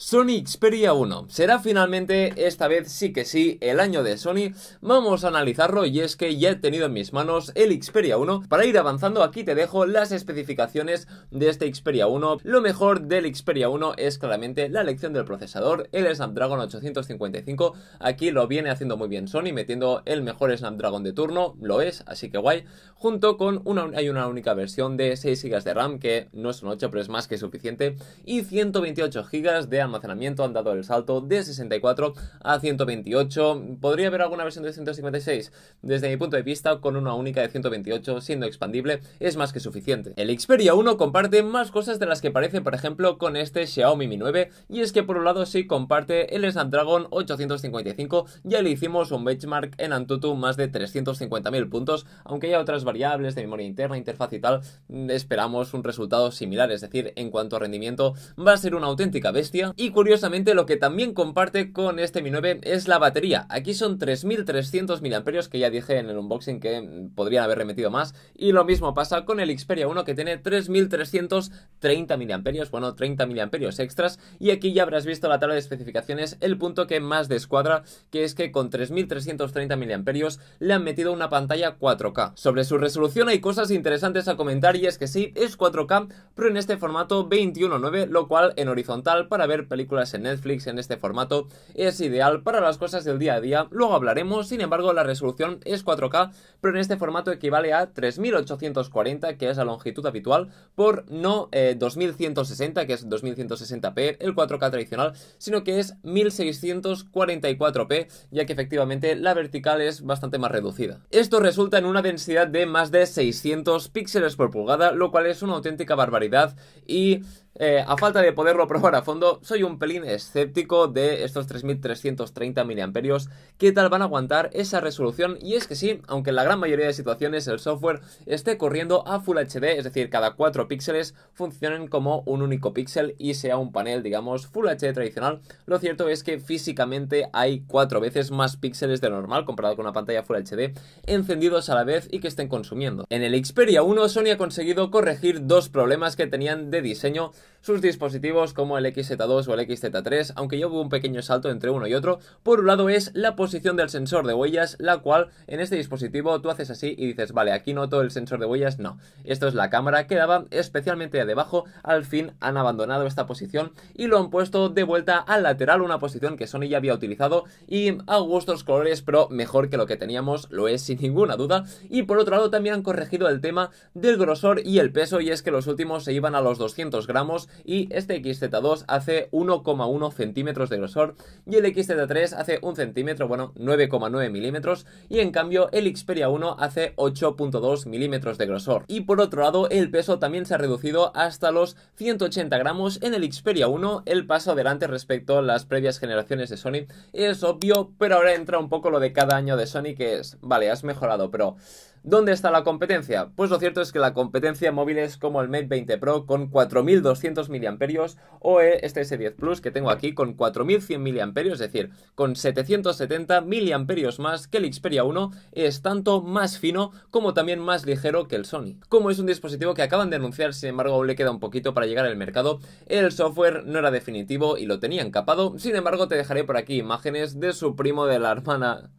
Sony Xperia 1. Será finalmente, esta vez sí que sí, el año de Sony. Vamos a analizarlo y es que ya he tenido en mis manos el Xperia 1. Para ir avanzando aquí te dejo las especificaciones de este Xperia 1. Lo mejor del Xperia 1 es claramente la elección del procesador, el Snapdragon 855. Aquí lo viene haciendo muy bien Sony, metiendo el mejor Snapdragon de turno, lo es, así que guay. Junto con una, hay una única versión de 6 GB de RAM que no es un 8 pero es más que suficiente y 128 GB de almacenamiento han dado el salto de 64 a 128. Podría haber alguna versión de 156. Desde mi punto de vista, con una única de 128 siendo expandible es más que suficiente. El Xperia 1 comparte más cosas de las que parece, por ejemplo, con este Xiaomi Mi 9, y es que por un lado sí comparte el Snapdragon 855, ya le hicimos un benchmark en Antutu más de 350.000 puntos, aunque haya otras variables de memoria interna, interfaz y tal, mm, esperamos un resultado similar, es decir, en cuanto a rendimiento va a ser una auténtica bestia, y curiosamente lo que también comparte con este Mi 9 es la batería. Aquí son 3300 mAh que ya dije en el unboxing que podrían haber remetido más. Y lo mismo pasa con el Xperia 1 que tiene 3330 mAh, bueno 30 mAh extras. Y aquí ya habrás visto la tabla de especificaciones, el punto que más descuadra, que es que con 3330 mAh le han metido una pantalla 4K. Sobre su resolución hay cosas interesantes a comentar y es que sí, es 4K, pero en este formato 21.9, lo cual en horizontal para ver películas en Netflix en este formato es ideal para las cosas del día a día, luego hablaremos, sin embargo la resolución es 4K, pero en este formato equivale a 3840, que es la longitud habitual, por no 2160, eh, que es 2160p, el 4K tradicional, sino que es 1644p, ya que efectivamente la vertical es bastante más reducida. Esto resulta en una densidad de más de 600 píxeles por pulgada, lo cual es una auténtica barbaridad y eh, a falta de poderlo probar a fondo, soy un pelín escéptico de estos 3330 mAh. ¿Qué tal van a aguantar esa resolución? Y es que sí, aunque en la gran mayoría de situaciones el software esté corriendo a Full HD, es decir, cada 4 píxeles funcionen como un único píxel y sea un panel, digamos, Full HD tradicional, lo cierto es que físicamente hay 4 veces más píxeles de lo normal comparado con una pantalla Full HD encendidos a la vez y que estén consumiendo. En el Xperia 1 Sony ha conseguido corregir dos problemas que tenían de diseño sus dispositivos como el XZ2 o el XZ3, aunque yo hubo un pequeño salto entre uno y otro. Por un lado es la posición del sensor de huellas, la cual en este dispositivo tú haces así y dices, vale, aquí noto el sensor de huellas, no. Esto es la cámara, que daba especialmente debajo, al fin han abandonado esta posición y lo han puesto de vuelta al lateral, una posición que Sony ya había utilizado y a gustos colores, pero mejor que lo que teníamos, lo es sin ninguna duda. Y por otro lado también han corregido el tema del grosor y el peso, y es que los últimos se iban a los 200 gramos y este XZ2 hace 1,1 centímetros de grosor y el XZ3 hace 1 centímetro, bueno, 9,9 milímetros y en cambio el Xperia 1 hace 8,2 milímetros de grosor. Y por otro lado, el peso también se ha reducido hasta los 180 gramos en el Xperia 1, el paso adelante respecto a las previas generaciones de Sony es obvio, pero ahora entra un poco lo de cada año de Sony que es, vale, has mejorado, pero ¿Dónde está la competencia? Pues lo cierto es que la competencia en móviles como el Mate 20 Pro con 4200 mAh o e, este S10 Plus que tengo aquí con 4100 mAh, es decir, con 770 mAh más que el Xperia 1, es tanto más fino como también más ligero que el Sony. Como es un dispositivo que acaban de anunciar, sin embargo, aún le queda un poquito para llegar al mercado, el software no era definitivo y lo tenían capado, sin embargo, te dejaré por aquí imágenes de su primo de la hermana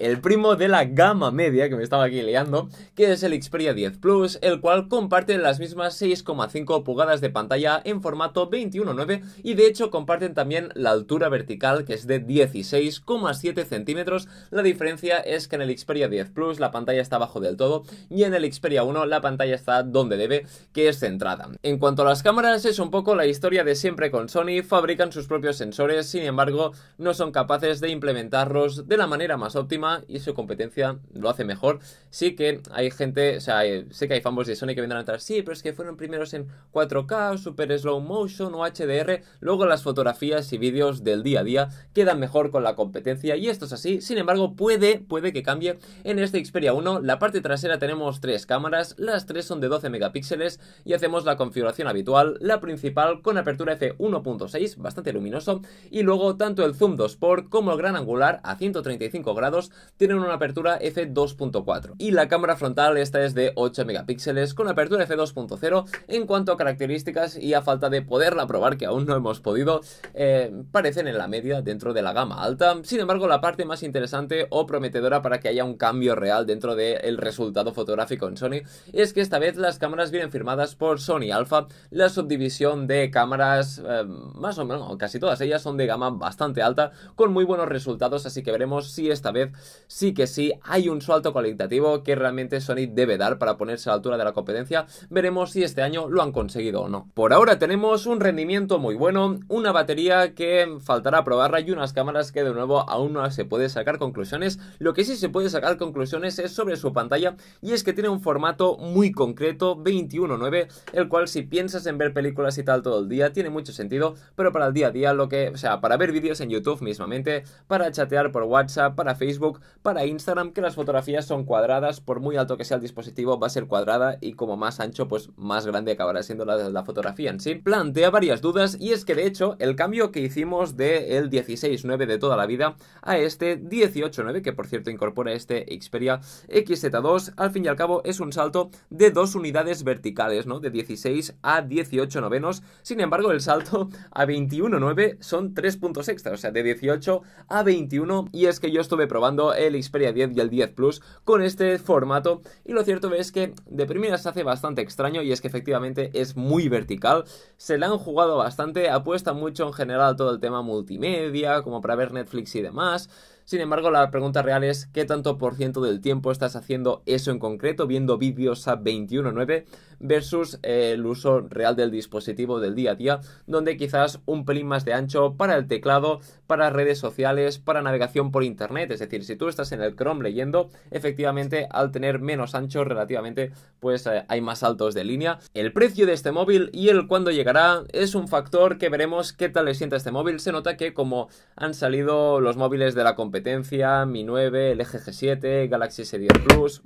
el primo de la gama media que me estaba aquí liando, que es el Xperia 10 Plus, el cual comparte las mismas 6,5 pulgadas de pantalla en formato 21.9 y de hecho comparten también la altura vertical que es de 16,7 centímetros. La diferencia es que en el Xperia 10 Plus la pantalla está abajo del todo y en el Xperia 1 la pantalla está donde debe, que es centrada. En cuanto a las cámaras es un poco la historia de siempre con Sony, fabrican sus propios sensores, sin embargo no son capaces de implementarlos de la manera más óptima y su competencia lo hace mejor. Sí que hay gente, o sea, eh, sé que hay famosos de Sony que vendrán a entrar sí, pero es que fueron primeros en 4K, super slow motion o HDR, luego las fotografías y vídeos del día a día quedan mejor con la competencia y esto es así. Sin embargo, puede, puede que cambie en este Xperia 1. La parte trasera tenemos tres cámaras, las tres son de 12 megapíxeles y hacemos la configuración habitual, la principal con apertura f1.6, bastante luminoso, y luego tanto el zoom 2 por como el gran angular a 135 grados tienen una apertura f2.4 y la cámara frontal esta es de 8 megapíxeles con apertura f2.0 en cuanto a características y a falta de poderla probar que aún no hemos podido eh, parecen en la media dentro de la gama alta sin embargo la parte más interesante o prometedora para que haya un cambio real dentro del resultado fotográfico en Sony es que esta vez las cámaras vienen firmadas por Sony Alpha la subdivisión de cámaras eh, más o menos casi todas ellas son de gama bastante alta con muy buenos resultados así que veremos si esta vez sí que sí hay un salto cualitativo que realmente Sony debe dar para ponerse a la altura de la competencia. Veremos si este año lo han conseguido o no. Por ahora tenemos un rendimiento muy bueno, una batería que faltará probarla y unas cámaras que de nuevo aún no se puede sacar conclusiones. Lo que sí se puede sacar conclusiones es sobre su pantalla y es que tiene un formato muy concreto 21.9, el cual si piensas en ver películas y tal todo el día tiene mucho sentido, pero para el día a día lo que, o sea, para ver vídeos en YouTube mismamente, para chatear por WhatsApp, para Facebook, para Instagram, que las fotografías son cuadradas, por muy alto que sea el dispositivo va a ser cuadrada y como más ancho pues más grande acabará siendo la, la fotografía en sí. Plantea varias dudas y es que de hecho el cambio que hicimos del 16-9 de toda la vida a este 18-9 que por cierto incorpora este Xperia XZ2, al fin y al cabo es un salto de dos unidades verticales, ¿no? De 16 a 18 novenos. Sin embargo, el salto a 21-9 son 3 puntos extra, o sea, de 18 a 21. Y es que yo estuve probando el Xperia 10 y el 10 Plus con este formato y lo cierto es que de primera se hace bastante extraño y es que efectivamente es muy vertical, se la han jugado bastante, apuesta mucho en general todo el tema multimedia, como para ver Netflix y demás, sin embargo, la pregunta real es ¿qué tanto por ciento del tiempo estás haciendo eso en concreto, viendo vídeos a 21.9 versus eh, el uso real del dispositivo del día a día, donde quizás un pelín más de ancho para el teclado, para redes sociales, para navegación por internet? Es decir, si tú estás en el Chrome leyendo, efectivamente al tener menos ancho relativamente, pues eh, hay más altos de línea. El precio de este móvil y el cuándo llegará es un factor que veremos qué tal le sienta este móvil. Se nota que como han salido los móviles de la competencia, competencia, Mi 9, el Eje G7, Galaxy S10 Plus,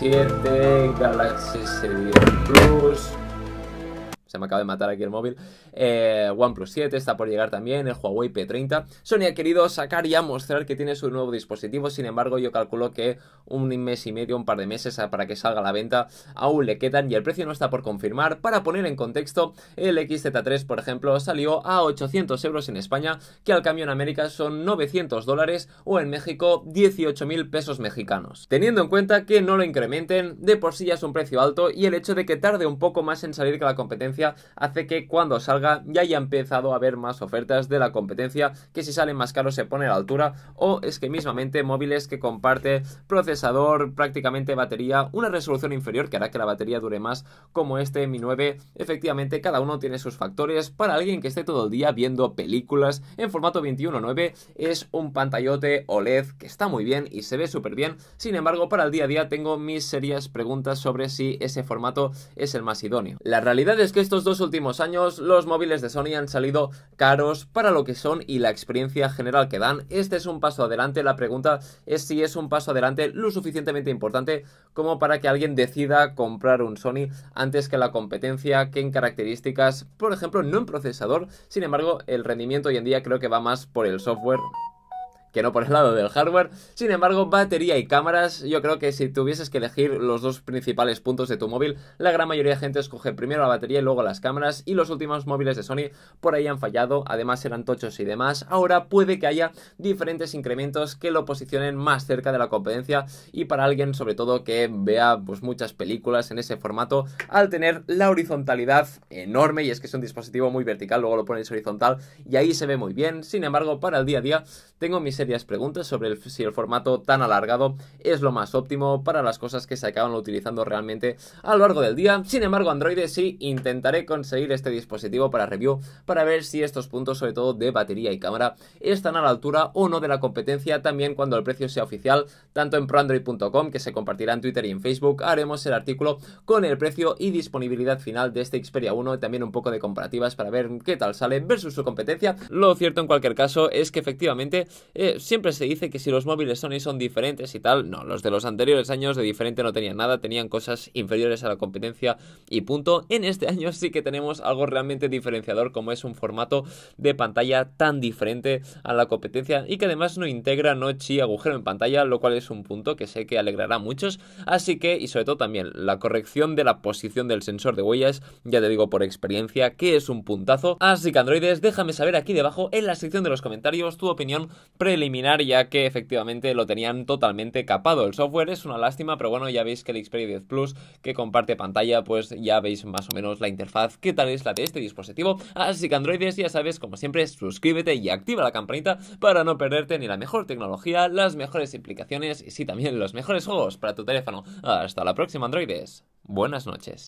G7, Galaxy S10 Plus, se me acaba de matar aquí el móvil. Eh, OnePlus 7 está por llegar también, el Huawei P30. Sony ha querido sacar y a mostrar que tiene su nuevo dispositivo, sin embargo yo calculo que un mes y medio, un par de meses ah, para que salga a la venta aún le quedan y el precio no está por confirmar. Para poner en contexto, el XZ3 por ejemplo salió a 800 euros en España, que al cambio en América son 900 dólares o en México 18.000 pesos mexicanos. Teniendo en cuenta que no lo incrementen, de por sí ya es un precio alto y el hecho de que tarde un poco más en salir que la competencia hace que cuando salga ya haya empezado a haber más ofertas de la competencia que si salen más caros se pone a la altura o es que mismamente móviles que comparte procesador, prácticamente batería, una resolución inferior que hará que la batería dure más como este Mi 9. Efectivamente cada uno tiene sus factores. Para alguien que esté todo el día viendo películas en formato 21.9 es un pantallote OLED que está muy bien y se ve súper bien. Sin embargo para el día a día tengo mis serias preguntas sobre si ese formato es el más idóneo. La realidad es que esto estos dos últimos años los móviles de Sony han salido caros para lo que son y la experiencia general que dan. Este es un paso adelante. La pregunta es si es un paso adelante lo suficientemente importante como para que alguien decida comprar un Sony antes que la competencia, que en características, por ejemplo, no en procesador. Sin embargo, el rendimiento hoy en día creo que va más por el software que no por el lado del hardware. Sin embargo, batería y cámaras, yo creo que si tuvieses que elegir los dos principales puntos de tu móvil, la gran mayoría de gente escoge primero la batería y luego las cámaras y los últimos móviles de Sony por ahí han fallado, además eran tochos y demás. Ahora puede que haya diferentes incrementos que lo posicionen más cerca de la competencia y para alguien sobre todo que vea pues muchas películas en ese formato al tener la horizontalidad enorme y es que es un dispositivo muy vertical, luego lo pones horizontal y ahí se ve muy bien. Sin embargo, para el día a día tengo mis preguntas sobre si el formato tan alargado es lo más óptimo para las cosas que se acaban utilizando realmente a lo largo del día. Sin embargo, Android sí intentaré conseguir este dispositivo para review para ver si estos puntos, sobre todo de batería y cámara, están a la altura o no de la competencia también cuando el precio sea oficial, tanto en proandroid.com que se compartirá en Twitter y en Facebook, haremos el artículo con el precio y disponibilidad final de este Xperia 1 y también un poco de comparativas para ver qué tal sale versus su competencia. Lo cierto en cualquier caso es que efectivamente eh, siempre se dice que si los móviles Sony son diferentes y tal, no, los de los anteriores años de diferente no tenían nada, tenían cosas inferiores a la competencia y punto. En este año sí que tenemos algo realmente diferenciador como es un formato de pantalla tan diferente a la competencia y que además no integra noche y agujero en pantalla, lo cual es un punto que sé que alegrará a muchos, así que y sobre todo también la corrección de la posición del sensor de huellas, ya te digo por experiencia que es un puntazo, así que androides déjame saber aquí debajo en la sección de los comentarios tu opinión eliminar ya que efectivamente lo tenían totalmente capado. El software es una lástima, pero bueno, ya veis que el Xperia 10 Plus que comparte pantalla, pues ya veis más o menos la interfaz que tal es la de este dispositivo. Así que Androides, ya sabes, como siempre, suscríbete y activa la campanita para no perderte ni la mejor tecnología, las mejores implicaciones y si también los mejores juegos para tu teléfono. Hasta la próxima, Androides. Buenas noches.